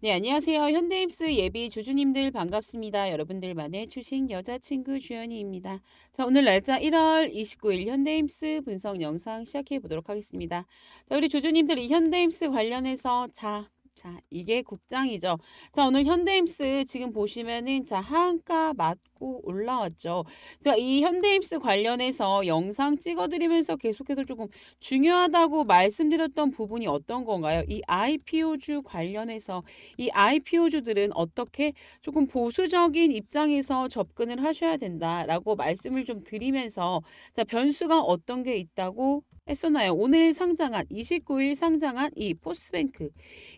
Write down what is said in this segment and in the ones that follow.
네, 안녕하세요. 현대입스 예비 주주님들 반갑습니다. 여러분들만의 주식 여자친구 주연이입니다. 자, 오늘 날짜 1월 29일 현대입스 분석 영상 시작해 보도록 하겠습니다. 자, 우리 주주님들 이 현대입스 관련해서 자, 자, 이게 국장이죠. 자, 오늘 현대임스 지금 보시면은 자, 한가 맞고 올라왔죠. 자, 이 현대임스 관련해서 영상 찍어드리면서 계속해서 조금 중요하다고 말씀드렸던 부분이 어떤 건가요? 이 IPO주 관련해서 이 IPO주들은 어떻게 조금 보수적인 입장에서 접근을 하셔야 된다라고 말씀을 좀 드리면서 자, 변수가 어떤 게 있다고 했었나요? 오늘 상장한 29일 상장한 이 포스뱅크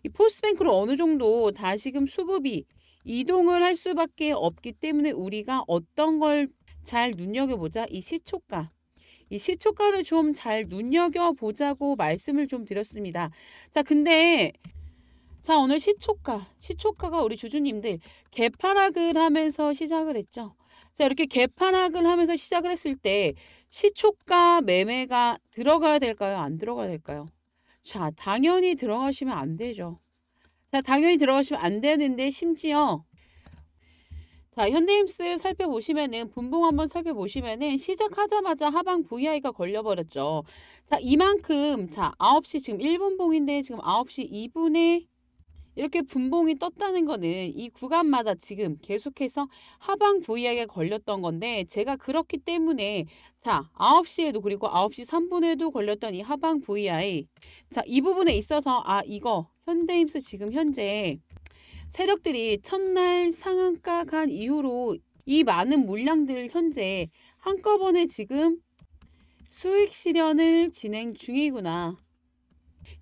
이 포스뱅크로 어느 정도 다시금 수급이 이동을 할 수밖에 없기 때문에 우리가 어떤 걸 잘 눈여겨보자 이 시초가 이 시초가를 좀 잘 눈여겨보자고 말씀을 좀 드렸습니다. 자 근데 자 오늘 시초가 시초가가 우리 주주님들 개파락을 하면서 시작을 했죠. 자, 이렇게 개판학을 하면서 시작을 했을 때 시초가 매매가 들어가야 될까요? 안 들어가야 될까요? 자, 당연히 들어가시면 안 되죠. 자, 당연히 들어가시면 안 되는데 심지어 자, 현대임스 살펴보시면은 분봉 한번 살펴보시면은 시작하자마자 하방 VI가 걸려버렸죠. 자, 이만큼 자, 9시 지금 1분봉인데 지금 9시 2분에 이렇게 분봉이 떴다는 거는 이 구간마다 지금 계속해서 하방 부위에 걸렸던 건데 제가 그렇기 때문에 자 9시에도 그리고 9시 3분에도 걸렸던 이 하방 VI 자이 부분에 있어서 아 이거 현대임스 지금 현재 세력들이 첫날 상한가 간 이후로 이 많은 물량들 현재 한꺼번에 지금 수익 실현을 진행 중이구나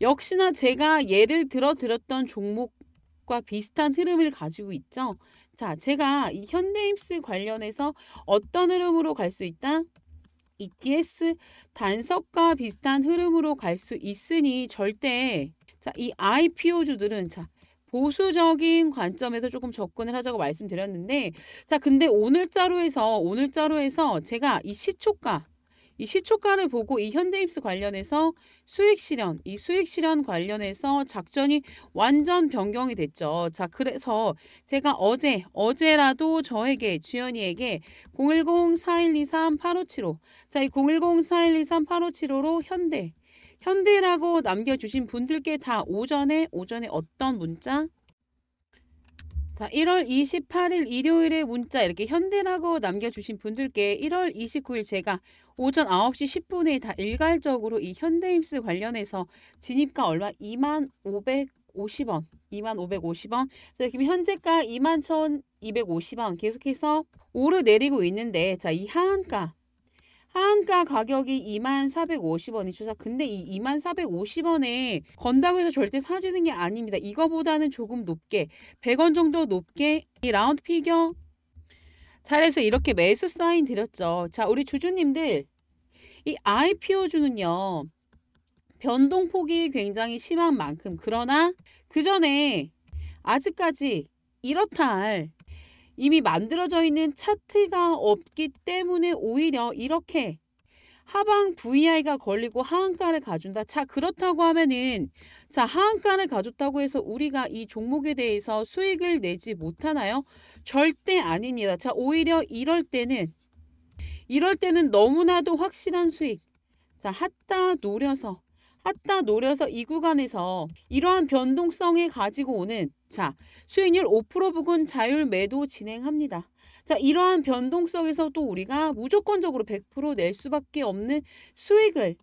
역시나 제가 예를 들어 드렸던 종목과 비슷한 흐름을 가지고 있죠. 자, 제가 이 현대임스 관련해서 어떤 흐름으로 갈 수 있다? ETS 단석과 비슷한 흐름으로 갈 수 있으니 절대 자, 이 IPO주들은 자, 보수적인 관점에서 조금 접근을 하자고 말씀드렸는데 자, 근데 오늘자로 에서 오늘자로 에서 제가 이 시초가 이 시초가를 보고 이 현대입스 관련해서 수익 실현, 이 수익 실현 관련해서 작전이 완전 변경이 됐죠. 자, 그래서 제가 어제, 어제라도 저에게, 주연이에게 010-4123-8575. 자, 이 010-4123-8575로 현대, 현대라고 남겨주신 분들께 다 오전에, 오전에 어떤 문자? 자, 1월 28일 일요일에 문자 이렇게 현대라고 남겨주신 분들께 1월 29일 제가 오전 9시 10분에 다 일괄적으로 이 현대임스 관련해서 진입가 얼마 2만 550원, 2만 550원, 자, 지금 현재가 2만 1250원 계속해서 오르내리고 있는데 자, 이 하한가 한가 가격이 2450원이 추사. 근데 이 2450원에 건다고 해서 절대 사지는 게 아닙니다. 이거보다는 조금 높게 100원 정도 높게 이 라운드 피겨 잘해서 이렇게 매수 사인 드렸죠. 자, 우리 주주님들 이 IPO주는요. 변동폭이 굉장히 심한 만큼 그러나 그 전에 아직까지 이렇다 할 이미 만들어져 있는 차트가 없기 때문에 오히려 이렇게 하방 VI가 걸리고 하한가를 가준다. 자, 그렇다고 하면은 자, 하한가를 가줬다고 해서 우리가 이 종목에 대해서 수익을 내지 못하나요? 절대 아닙니다. 자, 오히려 이럴 때는 이럴 때는 너무나도 확실한 수익. 자, 핫다 노려서 하다 노려서 이 구간에서 이러한 변동성에 가지고 오는 자 수익률 5% 부근 자율 매도 진행합니다. 자 이러한 변동성에서 또 우리가 무조건적으로 100%낼 수밖에 없는 수익을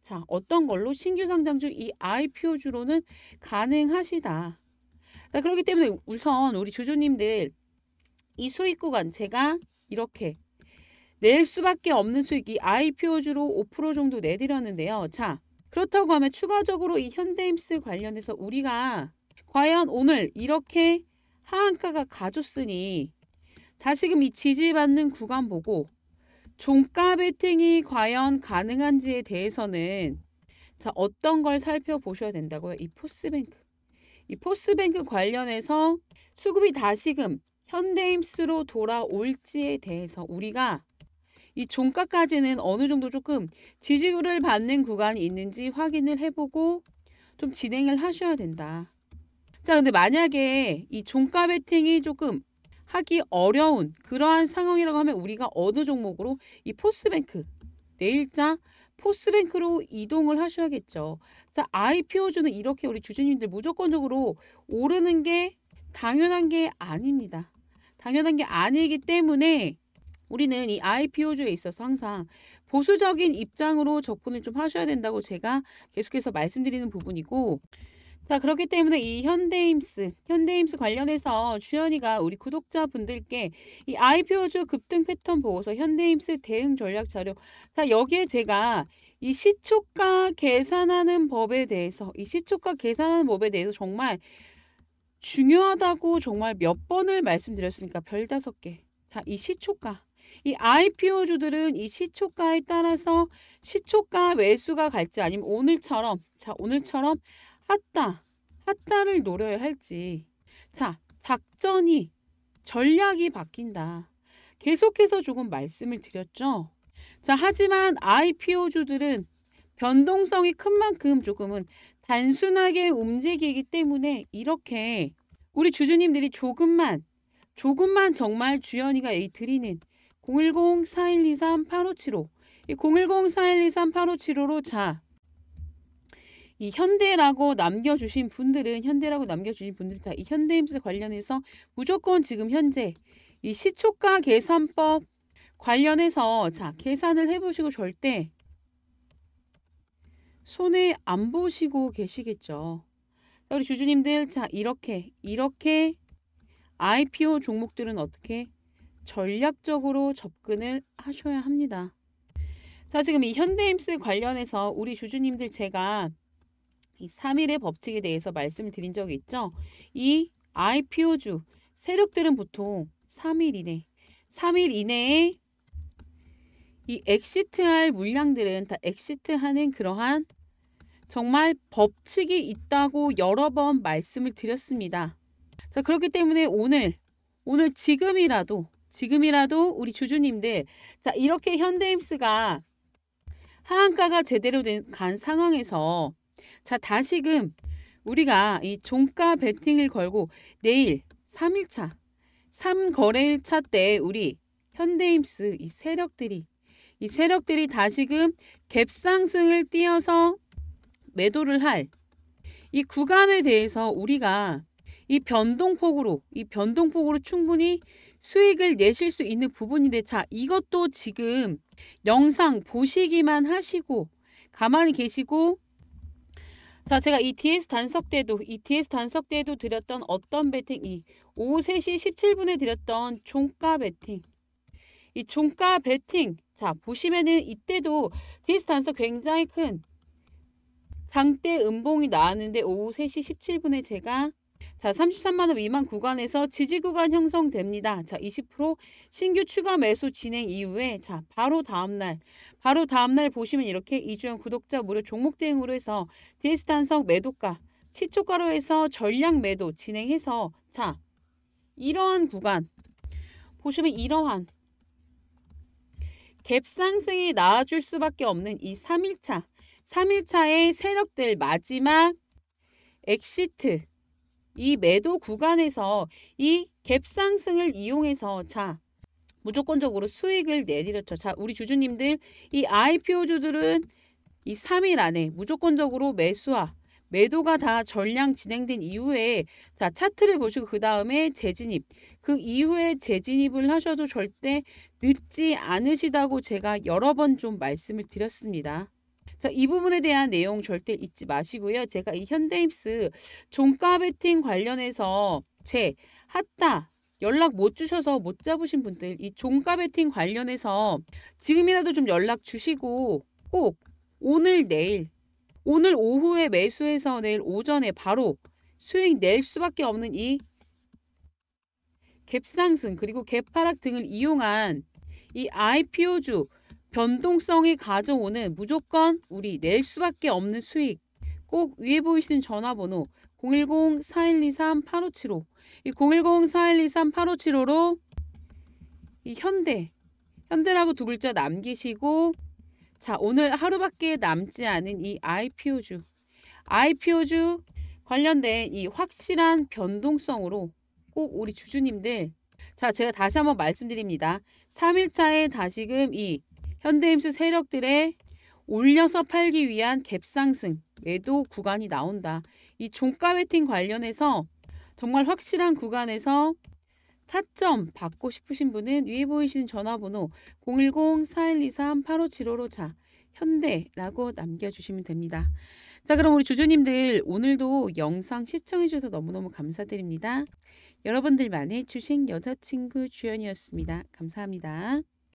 자 어떤 걸로 신규 상장주 이 IPO주로는 가능하시다. 자 그렇기 때문에 우선 우리 주주님들 이 수익 구간 제가 이렇게 낼 수밖에 없는 수익이 IPO주로 5% 정도 내드렸는데요. 자, 그렇다고 하면 추가적으로 이 현대임스 관련해서 우리가 과연 오늘 이렇게 하한가가 가졌으니 다시금 이 지지받는 구간 보고 종가 베팅이 과연 가능한지에 대해서는 자 어떤 걸 살펴보셔야 된다고요? 이 포스뱅크. 이 포스뱅크 관련해서 수급이 다시금 현대임스로 돌아올지에 대해서 우리가 이 종가까지는 어느 정도 조금 지지를 받는 구간이 있는지 확인을 해보고 좀 진행을 하셔야 된다. 자, 근데 만약에 이 종가 베팅이 조금 하기 어려운 그러한 상황이라고 하면 우리가 어느 종목으로 이 포스뱅크 내일자 포스뱅크로 이동을 하셔야겠죠. 자, IPO주는 이렇게 우리 주주님들 무조건적으로 오르는 게 당연한 게 아닙니다. 당연한 게 아니기 때문에 우리는 이 IPO주에 있어서 항상 보수적인 입장으로 접근을 좀 하셔야 된다고 제가 계속해서 말씀드리는 부분이고 자 그렇기 때문에 이 현대임스 현대임스 관련해서 주연이가 우리 구독자분들께 이 IPO주 급등 패턴 보고서 현대임스 대응 전략 자료 자 여기에 제가 이 시초가 계산하는 법에 대해서 이 시초가 계산하는 법에 대해서 정말 중요하다고 정말 몇 번을 말씀드렸으니까 별 다섯 개 자 이 시초가 이 IPO주들은 이 시초가에 따라서 시초가 매수가 갈지 아니면 오늘처럼 자 오늘처럼 핫다 핫다를 노려야 할지 자 작전이 전략이 바뀐다. 계속해서 조금 말씀을 드렸죠. 자 하지만 IPO주들은 변동성이 큰 만큼 조금은 단순하게 움직이기 때문에 이렇게 우리 주주님들이 조금만 조금만 정말 주연이가 이 드리는 010-4123-8575이 010-4123-8575로 자, 이 현대라고 남겨주신 분들은 현대라고 남겨주신 분들 다 이 현대임스 관련해서 무조건 지금 현재 이 시초가 계산법 관련해서 자 계산을 해보시고 절대 손에 안 보시고 계시겠죠. 우리 주주님들 자 이렇게 이렇게 IPO 종목들은 어떻게 전략적으로 접근을 하셔야 합니다. 자, 지금 이 현대임스 관련해서 우리 주주님들 제가 이 3일의 법칙에 대해서 말씀을 드린 적이 있죠. 이 IPO주 세력들은 보통 3일 이내, 3일 이내에 이 엑시트할 물량들은 다 엑시트하는 그러한 정말 법칙이 있다고 여러 번 말씀을 드렸습니다. 자, 그렇기 때문에 오늘, 오늘 지금이라도 지금이라도 우리 주주님들 자 이렇게 현대임스가 하한가가 제대로 된 간 상황에서 자 다시금 우리가 이 종가 베팅을 걸고 내일 3일차 3거래일차 때 우리 현대임스 이 세력들이 이 세력들이 다시금 갭상승을 띄어서 매도를 할 이 구간에 대해서 우리가 이 변동폭으로 이 변동폭으로 충분히 수익을 내실 수 있는 부분인데 자 이것도 지금 영상 보시기만 하시고 가만히 계시고 자 제가 ETS 단석 때도 ETS 단석 때도 드렸던 어떤 베팅이 오후 3시 17분에 드렸던 종가 베팅 이 종가 베팅 자 보시면은 이때도 ETS 단석 굉장히 큰 장대 음봉이 나왔는데 오후 3시 17분에 제가 자, 33만 원 미만 구간에서 지지 구간 형성됩니다. 자, 20% 신규 추가 매수 진행 이후에 자, 바로 다음 날 바로 다음 날 보시면 이렇게 이주연 구독자 무료 종목 대행으로 해서 디에스 탄석 매도가 시초가로 해서 전량 매도 진행해서 자, 이러한 구간 보시면 이러한 갭 상승이 나와줄 수밖에 없는 이 3일차 3일차에 세력들 마지막 엑시트 이 매도 구간에서 이 갭상승을 이용해서 자 무조건적으로 수익을 내리렸죠. 자 우리 주주님들 이 IPO주들은 이 3일 안에 무조건적으로 매수와 매도가 다 전량 진행된 이후에 자 차트를 보시고 그 다음에 재진입 그 이후에 재진입을 하셔도 절대 늦지 않으시다고 제가 여러 번 좀 말씀을 드렸습니다. 그이 부분에 대한 내용 절대 잊지 마시고요. 제가 이 현대입스 종가 베팅 관련해서 제 핫다 연락 못 주셔서 못 잡으신 분들 이 종가 베팅 관련해서 지금이라도 좀 연락 주시고 꼭 오늘 내일 오늘 오후에 매수해서 내일 오전에 바로 수익 낼 수밖에 없는 이 갭상승 그리고 갭하락 등을 이용한 이 IPO주 변동성이 가져오는 무조건 우리 낼 수밖에 없는 수익 꼭 위에 보이시는 전화번호 010-4123-8575이 010-4123-8575로 이 현대 현대라고 두 글자 남기시고 자 오늘 하루밖에 남지 않은 이 IPO주 IPO주 관련된 이 확실한 변동성으로 꼭 우리 주주님들 자 제가 다시 한번 말씀드립니다. 3일차에 다시금 이 현대임스 세력들의 올려서 팔기 위한 갭상승 매도 구간이 나온다. 이 종가 베팅 관련해서 정말 확실한 구간에서 타점 받고 싶으신 분은 위에 보이시는 전화번호 010-4123-8575로 자 현대라고 남겨주시면 됩니다. 자 그럼 우리 주주님들 오늘도 영상 시청해주셔서 너무너무 감사드립니다. 여러분들만의 주식 여자친구 주연이었습니다. 감사합니다.